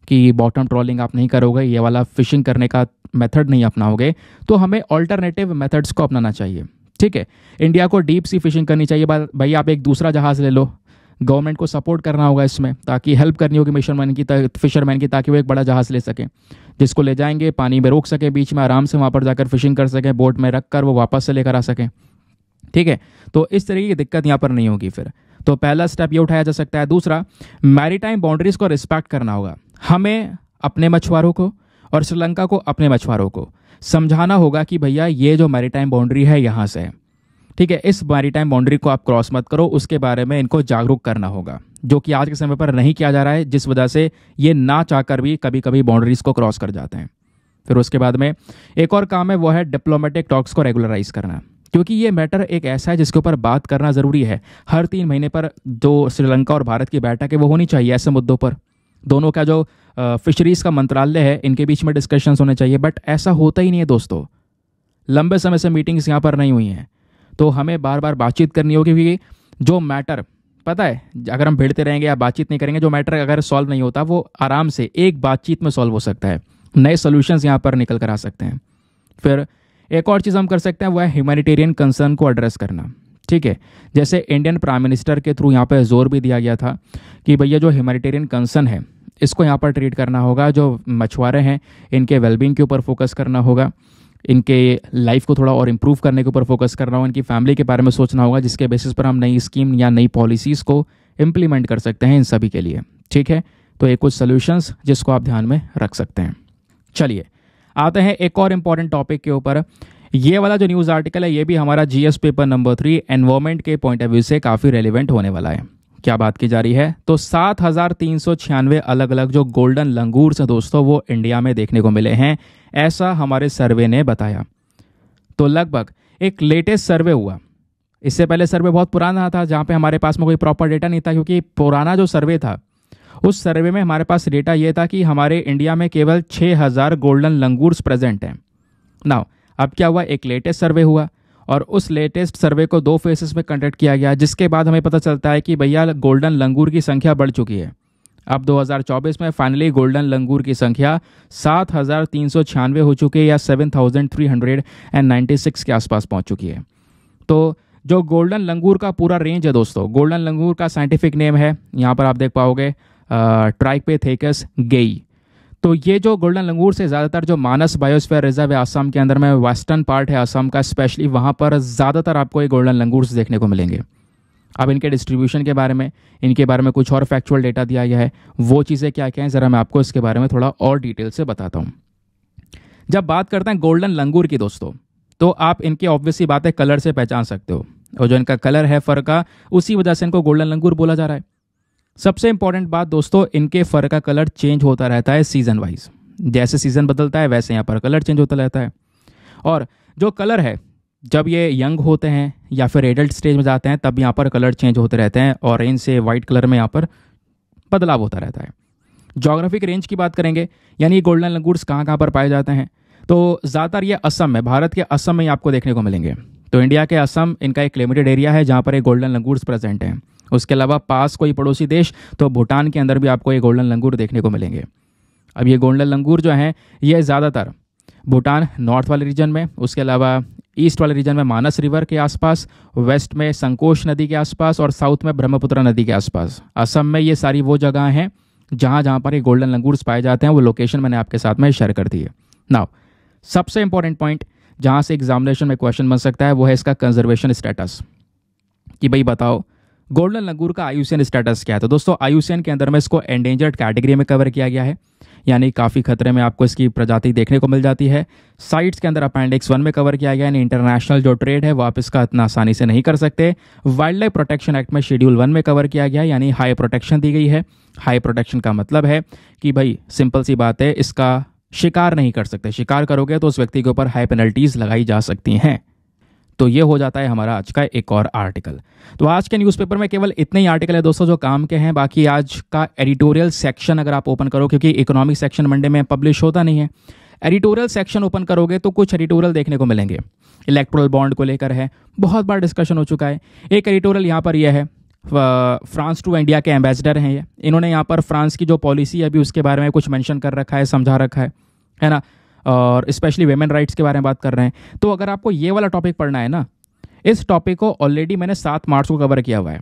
कि बॉटम ट्रॉलिंग आप नहीं करोगे ये वाला फिशिंग करने का मेथड नहीं अपनाओगे तो हमें ऑल्टरनेटिव मेथड्स को अपनाना चाहिए ठीक है इंडिया को डीप सी फिशिंग करनी चाहिए भाई आप एक दूसरा जहाज़ ले लो गवर्नमेंट को सपोर्ट करना होगा इसमें ताकि हेल्प करनी होगी मैन की फिशरमैन की ताकि वो एक बड़ा जहाज़ ले सकें जिसको ले जाएंगे पानी में रोक सकें बीच में आराम से वहाँ पर जाकर फिशिंग कर सकें बोट में रख कर वो वापस से लेकर आ सकें ठीक है तो इस तरीके की दिक्कत यहाँ पर नहीं होगी फिर तो पहला स्टेप ये उठाया जा सकता है दूसरा मैरीटाइम बाउंड्रीज़ को रिस्पेक्ट करना होगा हमें अपने मछुआरों को और श्रीलंका को अपने मछुआरों को समझाना होगा कि भैया ये जो मैरीटाइम बाउंड्री है यहाँ से ठीक है इस टाइम बाउंड्री को आप क्रॉस मत करो उसके बारे में इनको जागरूक करना होगा जो कि आज के समय पर नहीं किया जा रहा है जिस वजह से ये ना चाहकर भी कभी कभी बाउंड्रीज को क्रॉस कर जाते हैं फिर उसके बाद में एक और काम है वो है डिप्लोमेटिक टॉक्स को रेगुलराइज करना क्योंकि ये मैटर एक ऐसा है जिसके ऊपर बात करना ज़रूरी है हर तीन महीने पर जो श्रीलंका और भारत की बैठक है वो होनी चाहिए ऐसे मुद्दों पर दोनों का जो फिशरीज़ का मंत्रालय है इनके बीच में डिस्कशंस होने चाहिए बट ऐसा होता ही नहीं है दोस्तों लंबे समय से मीटिंग्स यहाँ पर नहीं हुई हैं तो हमें बार बार बातचीत करनी होगी क्योंकि जो मैटर पता है अगर हम भिड़ते रहेंगे या बातचीत नहीं करेंगे जो मैटर अगर सॉल्व नहीं होता वो आराम से एक बातचीत में सॉल्व हो सकता है नए सोल्यूशंस यहाँ पर निकल कर आ सकते हैं फिर एक और चीज़ हम कर सकते हैं वह है ह्यूमैनिटेरियन कंसर्न को एड्रेस करना ठीक है जैसे इंडियन प्राइम मिनिस्टर के थ्रू यहाँ पर जोर भी दिया गया था कि भैया जो ह्यूमैनिटेरियन कंसर्न है इसको यहाँ पर ट्रीट करना होगा जो मछुआरे हैं इनके वेलबींग के ऊपर फोकस करना होगा इनके लाइफ को थोड़ा और इम्प्रूव करने के ऊपर फोकस करना होगा इनकी फैमिली के बारे में सोचना होगा जिसके बेसिस पर हम नई स्कीम या नई पॉलिसीज़ को इम्प्लीमेंट कर सकते हैं इन सभी के लिए ठीक है तो ये कुछ सोल्यूशंस जिसको आप ध्यान में रख सकते हैं चलिए आते हैं एक और इम्पॉर्टेंट टॉपिक के ऊपर ये वाला जो न्यूज़ आर्टिकल है ये भी हमारा GS paper number three environment के पॉइंट ऑफ व्यू से काफ़ी रेलिवेंट होने वाला है क्या बात की जा रही है तो सात हजार तीन सौ छियानवे अलग अलग जो गोल्डन लंगूर्स हैं दोस्तों वो इंडिया में देखने को मिले हैं ऐसा हमारे सर्वे ने बताया तो लगभग एक लेटेस्ट सर्वे हुआ इससे पहले सर्वे बहुत पुराना था जहाँ पे हमारे पास में कोई प्रॉपर डेटा नहीं था क्योंकि पुराना जो सर्वे था उस सर्वे में हमारे पास डेटा ये था कि हमारे इंडिया में केवल 6000 गोल्डन लंगूर्स प्रेजेंट हैं नाउ अब क्या हुआ एक लेटेस्ट सर्वे हुआ और उस लेटेस्ट सर्वे को दो फेसेस में कंडक्ट किया गया जिसके बाद हमें पता चलता है कि भैया गोल्डन लंगूर की संख्या बढ़ चुकी है अब 2024 में फाइनली गोल्डन लंगूर की संख्या सात हो चुकी है या 7,396 के आसपास पहुंच चुकी है तो जो गोल्डन लंगूर का पूरा रेंज है दोस्तों गोल्डन लंगूर का साइंटिफिक नेम है यहाँ पर आप देख पाओगे ट्राइक पे थेकस गेई तो ये जो गोल्डन लंगूर से ज़्यादातर जो मानस बायोस्फेयर रिजर्व है आसाम के अंदर में वेस्टर्न पार्ट है आसाम का स्पेशली वहाँ पर ज़्यादातर आपको ये गोल्डन लंगूर्स देखने को मिलेंगे अब इनके डिस्ट्रीब्यूशन के बारे में इनके बारे में कुछ और फैक्चुअल डेटा दिया गया है वो चीज़ें क्या क्या हैं ज़रा मैं आपको इसके बारे में थोड़ा और डिटेल से बताता हूँ जब बात करते हैं गोल्डन लंगूर की दोस्तों तो आप इनके ऑब्वियसली बातें कलर से पहचान सकते हो और जो इनका कलर है फर का उसी वजह से इनको गोल्डन लंगूर बोला जा रहा है सबसे इंपॉर्टेंट बात दोस्तों इनके फर का कलर चेंज होता रहता है सीजन वाइज जैसे सीजन बदलता है वैसे यहाँ पर कलर चेंज होता रहता है और जो कलर है जब ये यंग होते हैं या फिर एडल्ट स्टेज में जाते हैं तब यहाँ पर कलर चेंज होते रहते हैं ऑरेंज से वाइट कलर में यहाँ पर बदलाव होता रहता है जोग्राफिक रेंज की बात करेंगे यानी गोल्डन लंगूर्स कहाँ कहाँ पर पाए जाते हैं तो ज़्यादातर ये असम में भारत के असम में आपको देखने को मिलेंगे तो इंडिया के असम इनका एक लिमिटेड एरिया है जहाँ पर ये गोल्डन लंगूर्स प्रेजेंट हैं उसके अलावा पास कोई पड़ोसी देश तो भूटान के अंदर भी आपको ये गोल्डन लंगूर देखने को मिलेंगे अब ये गोल्डन लंगूर जो हैं ये ज़्यादातर भूटान नॉर्थ वाले रीजन में उसके अलावा ईस्ट वाले रीजन में मानस रिवर के आसपास वेस्ट में संकोश नदी के आसपास और साउथ में ब्रह्मपुत्र नदी के आसपास असम में ये सारी वो जगह हैं जहाँ जहाँ पर ये गोल्डन लंगूर्स पाए जाते हैं वो लोकेशन मैंने आपके साथ में शेयर कर दी है नाउ सबसे इंपॉर्टेंट पॉइंट जहाँ से एग्जामिनेशन में क्वेश्चन बन सकता है वो है इसका कंजर्वेशन स्टेटस कि भाई बताओ गोल्डन लंगूर का आयुषियन स्टेटस क्या है तो दोस्तों आयुषियन के अंदर में इसको एंडेंजर्ड कैटेगरी में कवर किया गया है यानी काफ़ी खतरे में आपको इसकी प्रजाति देखने को मिल जाती है साइट्स के अंदर अपेंडिक्स वन में कवर किया गया यानी इंटरनेशनल जो ट्रेड है वो आप इसका इतना आसानी से नहीं कर सकते वाइल्ड लाइफ प्रोटेक्शन एक्ट में शेड्यूल वन में कवर किया गया यानी हाई प्रोटेक्शन दी गई है हाई प्रोटेक्शन का मतलब है कि भाई सिंपल सी बात है इसका शिकार नहीं कर सकते शिकार करोगे तो उस व्यक्ति के ऊपर हाई पेनल्टीज़ लगाई जा सकती हैं तो ये हो जाता है हमारा आज का एक और आर्टिकल तो आज के न्यूज़पेपर में केवल इतने ही आर्टिकल है दोस्तों जो काम के हैं बाकी आज का एडिटोरियल सेक्शन अगर आप ओपन करो क्योंकि इकोनॉमिक सेक्शन मंडे में पब्लिश होता नहीं है एडिटोरियल सेक्शन ओपन करोगे तो कुछ एडिटोरियल देखने को मिलेंगे इलेक्ट्रोल बॉन्ड को लेकर है बहुत बार डिस्कशन हो चुका है एक एडिटोरियल यहाँ पर यह है फ्रांस टू इंडिया के एम्बेसडर हैं ये इन्होंने यहाँ पर फ्रांस की जो पॉलिसी है अभी उसके बारे में कुछ मेंशन कर रखा है समझा रखा है है ना और स्पेशली वेमेन राइट्स के बारे में बात कर रहे हैं तो अगर आपको ये वाला टॉपिक पढ़ना है ना इस टॉपिक को ऑलरेडी मैंने सात मार्च को कवर किया हुआ है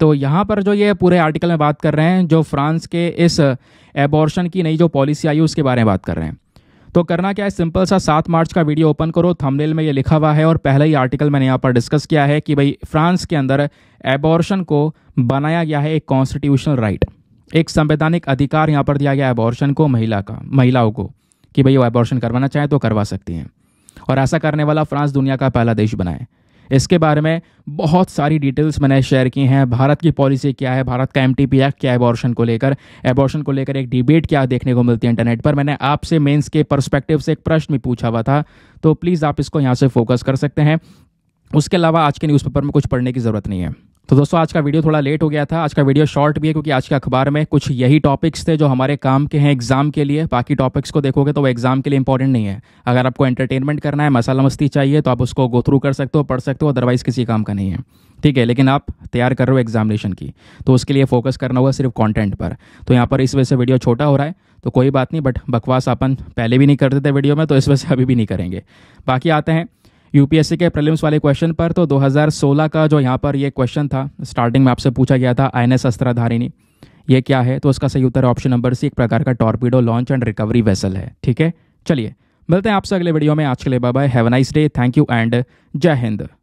तो यहाँ पर जो ये पूरे आर्टिकल में बात कर रहे हैं जो फ्रांस के इस एबॉर्शन की नई जो पॉलिसी आई है उसके बारे में बात कर रहे हैं तो करना क्या है सिंपल सा सात मार्च का वीडियो ओपन करो थंबनेल में ये लिखा हुआ है और पहले ही आर्टिकल मैंने यहाँ पर डिस्कस किया है कि भाई फ्रांस के अंदर एबॉर्शन को बनाया गया है एक कॉन्स्टिट्यूशनल राइट एक संवैधानिक अधिकार यहाँ पर दिया गया एबॉर्शन को महिला का महिलाओं को कि भाई वो एबॉर्शन करवाना चाहें तो करवा सकती हैं और ऐसा करने वाला फ्रांस दुनिया का पहला देश बनाए इसके बारे में बहुत सारी डिटेल्स मैंने शेयर की हैं भारत की पॉलिसी क्या है भारत का एम एक्ट क्या है एबॉर्शन को लेकर एबॉर्शन को लेकर एक डिबेट क्या देखने को मिलती है इंटरनेट पर मैंने आपसे मेंस के परस्पेक्टिव से एक प्रश्न भी पूछा हुआ था तो प्लीज़ आप इसको यहाँ से फोकस कर सकते हैं उसके अलावा आज के न्यूज़पेपर में कुछ पढ़ने की ज़रूरत नहीं है तो दोस्तों आज का वीडियो थोड़ा लेट हो गया था आज का वीडियो शॉर्ट भी है क्योंकि आज के अखबार में कुछ यही टॉपिक्स थे जो हमारे काम के हैं एग्जाम के लिए बाकी टॉपिक्स को देखोगे तो वो एग्जाम के लिए इंपॉर्टेंट नहीं है अगर आपको एंटरटेनमेंट करना है मसाला मस्ती चाहिए तो आप उसको गो थ्रू कर सकते हो पढ़ सकते हो अदरवाइज किसी काम का नहीं है ठीक है लेकिन आप तैयार कर रहे हो एग्जामिनेशन की तो उसके लिए फोकस करना होगा सिर्फ कॉन्टेंट पर तो यहाँ पर इस वजह से वीडियो छोटा हो रहा है तो कोई बात नहीं बट बकवास अपन पहले भी नहीं करते थे वीडियो में तो इस वजह से अभी भी नहीं करेंगे बाकी आते हैं यूपीएससी के प्रलिम्स वाले क्वेश्चन पर तो 2016 का जो यहाँ पर ये क्वेश्चन था स्टार्टिंग में आपसे पूछा गया था आई एन एस ये क्या है तो उसका सही उत्तर ऑप्शन नंबर सी एक प्रकार का torpedo launch and recovery vessel है ठीक है चलिए मिलते हैं आपसे अगले वीडियो में आज के लिए bye have nice day thank you and जय हिंद